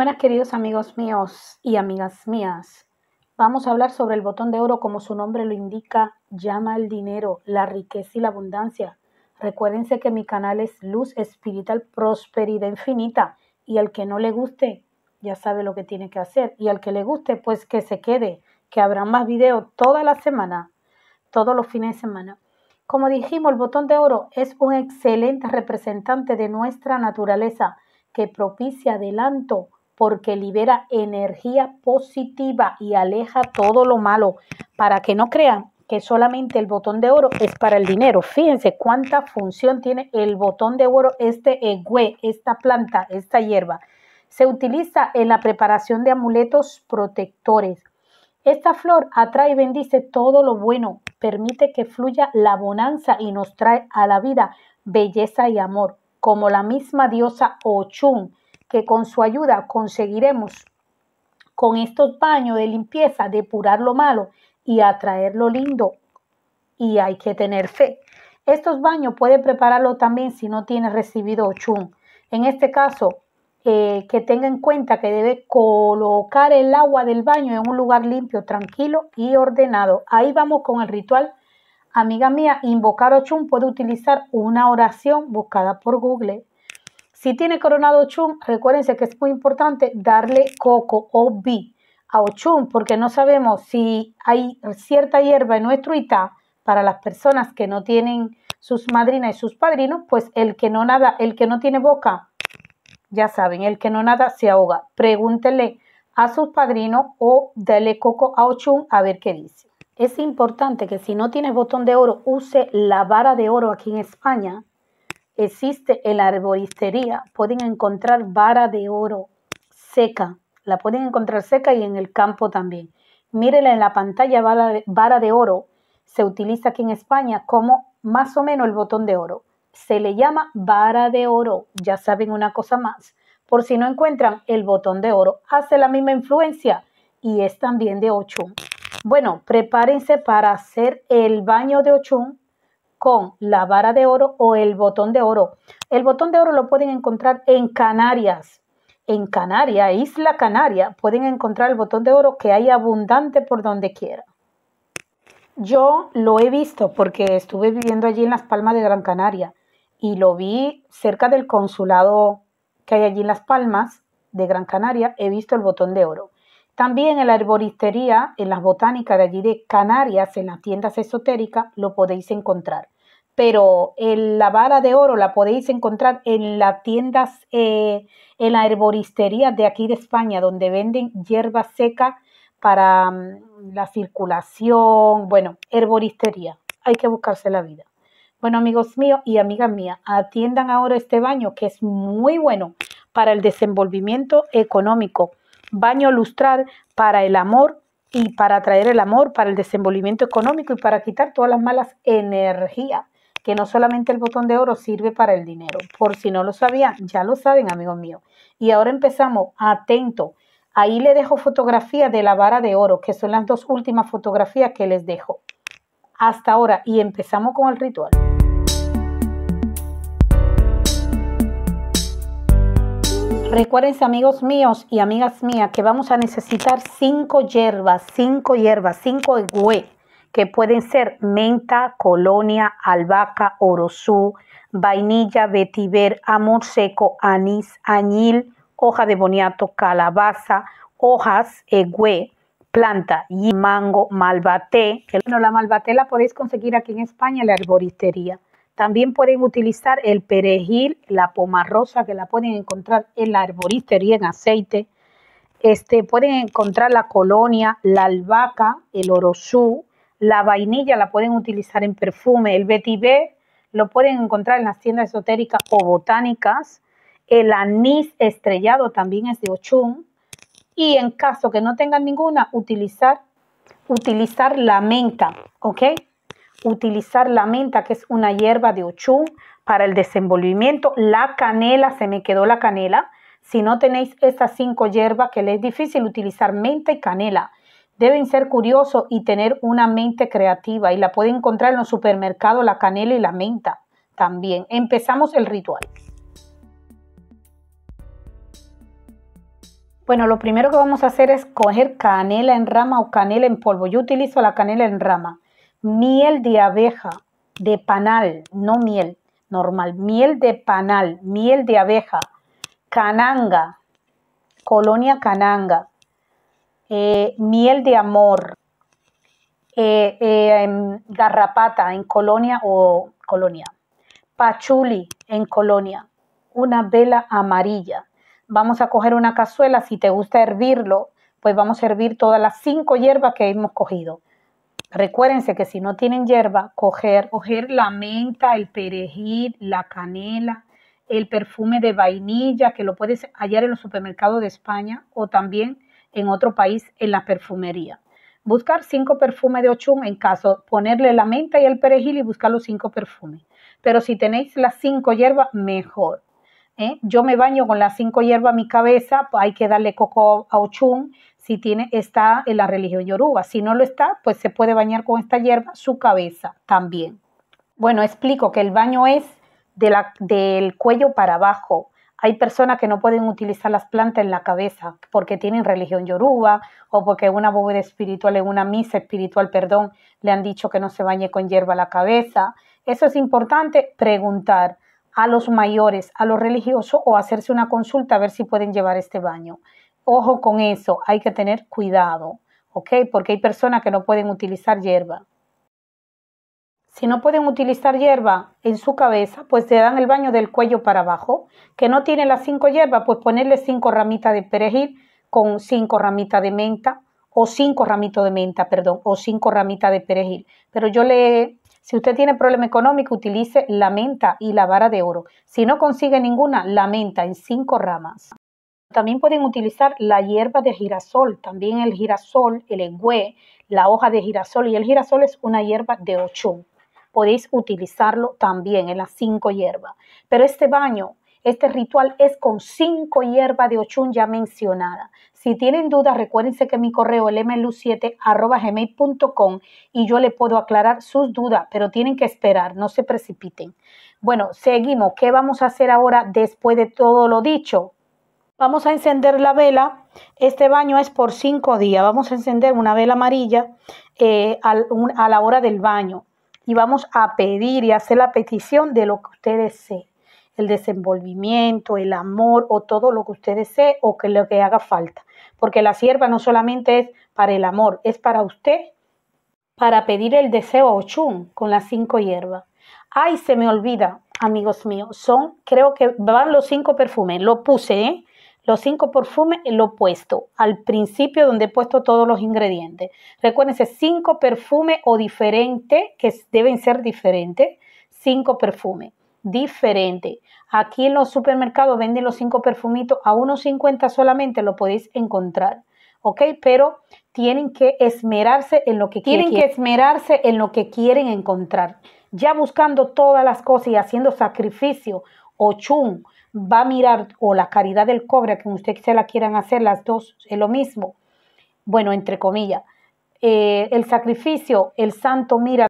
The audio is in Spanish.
buenas queridos amigos míos y amigas mías. Vamos a hablar sobre el botón de oro como su nombre lo indica, llama el dinero, la riqueza y la abundancia. Recuérdense que mi canal es Luz Espiritual Prosperidad Infinita y al que no le guste ya sabe lo que tiene que hacer y al que le guste pues que se quede, que habrá más videos toda la semana, todos los fines de semana. Como dijimos, el botón de oro es un excelente representante de nuestra naturaleza que propicia adelanto, porque libera energía positiva y aleja todo lo malo. Para que no crean que solamente el botón de oro es para el dinero. Fíjense cuánta función tiene el botón de oro, este egüe, esta planta, esta hierba. Se utiliza en la preparación de amuletos protectores. Esta flor atrae y bendice todo lo bueno, permite que fluya la bonanza y nos trae a la vida belleza y amor, como la misma diosa Ochun que con su ayuda conseguiremos con estos baños de limpieza depurar lo malo y atraer lo lindo. Y hay que tener fe. Estos baños puede prepararlo también si no tiene recibido Ochun. En este caso, eh, que tenga en cuenta que debe colocar el agua del baño en un lugar limpio, tranquilo y ordenado. Ahí vamos con el ritual. Amiga mía, invocar Ochun puede utilizar una oración buscada por Google. Si tiene coronado Ochum, recuérdense que es muy importante darle coco o bi a Ochum, porque no sabemos si hay cierta hierba en nuestro itá para las personas que no tienen sus madrinas y sus padrinos, pues el que no nada, el que no tiene boca, ya saben, el que no nada se ahoga. Pregúntele a sus padrinos o dele coco a Ochum a ver qué dice. Es importante que si no tienes botón de oro, use la vara de oro aquí en España existe en la arboristería, pueden encontrar vara de oro seca, la pueden encontrar seca y en el campo también. Mírenla en la pantalla, vara de oro se utiliza aquí en España como más o menos el botón de oro. Se le llama vara de oro, ya saben una cosa más. Por si no encuentran el botón de oro, hace la misma influencia y es también de ocho. Bueno, prepárense para hacer el baño de Ochun con la vara de oro o el botón de oro. El botón de oro lo pueden encontrar en Canarias. En Canarias, Isla Canaria, pueden encontrar el botón de oro que hay abundante por donde quiera. Yo lo he visto porque estuve viviendo allí en Las Palmas de Gran Canaria y lo vi cerca del consulado que hay allí en Las Palmas de Gran Canaria. He visto el botón de oro. También en la herboristería, en las botánicas de allí de Canarias, en las tiendas esotéricas, lo podéis encontrar. Pero la vara de oro la podéis encontrar en las tiendas, eh, en la herboristería de aquí de España, donde venden hierba seca para mm, la circulación, bueno, herboristería. Hay que buscarse la vida. Bueno, amigos míos y amigas mías, atiendan ahora este baño que es muy bueno para el desenvolvimiento económico baño lustrar para el amor y para atraer el amor, para el desenvolvimiento económico y para quitar todas las malas energías, que no solamente el botón de oro sirve para el dinero. Por si no lo sabían, ya lo saben, amigos míos. Y ahora empezamos, atento. Ahí le dejo fotografía de la vara de oro, que son las dos últimas fotografías que les dejo. Hasta ahora y empezamos con el ritual. Recuérdense amigos míos y amigas mías que vamos a necesitar cinco hierbas, cinco hierbas, cinco hue, que pueden ser menta, colonia, albahaca, orosú, vainilla, vetiver, amor seco, anís, añil, hoja de boniato, calabaza, hojas, egüe, planta y mango, malvaté. Bueno, la malvaté la podéis conseguir aquí en España en la arboristería. También pueden utilizar el perejil, la pomarrosa que la pueden encontrar en la arboristería en aceite. Este, pueden encontrar la colonia, la albahaca, el orosú, la vainilla la pueden utilizar en perfume, el betibé lo pueden encontrar en las tiendas esotéricas o botánicas, el anís estrellado también es de ochún, y en caso que no tengan ninguna, utilizar, utilizar la menta, ¿ok? utilizar la menta, que es una hierba de ochún, para el desenvolvimiento. La canela, se me quedó la canela. Si no tenéis estas cinco hierbas, que les es difícil utilizar menta y canela. Deben ser curiosos y tener una mente creativa y la pueden encontrar en los supermercados la canela y la menta también. Empezamos el ritual. Bueno, lo primero que vamos a hacer es coger canela en rama o canela en polvo. Yo utilizo la canela en rama miel de abeja, de panal, no miel normal, miel de panal, miel de abeja, cananga, colonia cananga, eh, miel de amor, eh, eh, em, garrapata en colonia o colonia, pachuli en colonia, una vela amarilla. Vamos a coger una cazuela, si te gusta hervirlo, pues vamos a hervir todas las cinco hierbas que hemos cogido. Recuérdense que si no tienen hierba, coger, la menta, el perejil, la canela, el perfume de vainilla, que lo puedes hallar en los supermercados de España o también en otro país en la perfumería. Buscar cinco perfumes de Ochun en caso, ponerle la menta y el perejil y buscar los cinco perfumes. Pero si tenéis las cinco hierbas, mejor. ¿eh? Yo me baño con las cinco hierbas a mi cabeza, pues, hay que darle coco a Ochun si tiene, está en la religión yoruba. Si no lo está, pues se puede bañar con esta hierba su cabeza también. Bueno, explico que el baño es del cuello para abajo. Hay personas que no pueden utilizar las plantas en la cabeza porque tienen religión yoruba o porque una bóveda espiritual, en una misa espiritual, perdón, le han dicho que no se bañe con hierba la cabeza. Eso es importante preguntar a los mayores, a los religiosos o hacerse una consulta a ver si pueden llevar este baño. Ojo con eso, hay que tener cuidado, ¿ok? Porque hay personas que no pueden utilizar hierba. Si no pueden utilizar hierba en su cabeza, pues te dan el baño del cuello para abajo. Que no tiene las cinco hierbas, pues ponerle cinco ramitas de perejil con cinco ramitas de menta o cinco ramitos de menta, perdón, o cinco ramitas de perejil. Pero yo le si usted tiene problema económico, utilice la menta y la vara de oro. Si no consigue ninguna, la menta en cinco ramas. También pueden utilizar la hierba de girasol, también el girasol, el engüe, la hoja de girasol y el girasol es una hierba de ocho. Podéis utilizarlo también en las cinco hierbas. Pero este baño este ritual es con cinco hierbas de ochun ya mencionada. Si tienen dudas, recuérdense que mi correo es mlu7.gmail.com y yo le puedo aclarar sus dudas, pero tienen que esperar, no se precipiten. Bueno, seguimos. ¿Qué vamos a hacer ahora después de todo lo dicho? Vamos a encender la vela. Este baño es por cinco días. Vamos a encender una vela amarilla eh, a, la hora del baño y vamos a pedir y hacer la petición de lo que ustedes sean el desenvolvimiento, el amor o todo lo que ustedes desee o que lo que haga falta. Porque la sierva no solamente es para el amor, es para usted, para pedir el deseo a Ochun con las cinco hierbas. Ay, se me olvida, amigos míos, son, creo que van los cinco perfumes, lo puse, ¿eh? Los cinco perfumes lo he puesto al principio donde he puesto todos los ingredientes. Recuérdense, cinco perfumes o diferentes, que deben ser diferentes, cinco perfumes diferente. Aquí en los supermercados venden los cinco perfumitos a 1,50 solamente lo podéis encontrar. ¿Ok? Pero tienen que esmerarse en lo que tienen quieren. que esmerarse en lo que quieren encontrar. Ya buscando todas las cosas y haciendo sacrificio o va a mirar o la caridad del cobre, que usted se la quieran hacer, las dos es lo mismo. Bueno, entre comillas. Eh, el sacrificio, el santo mira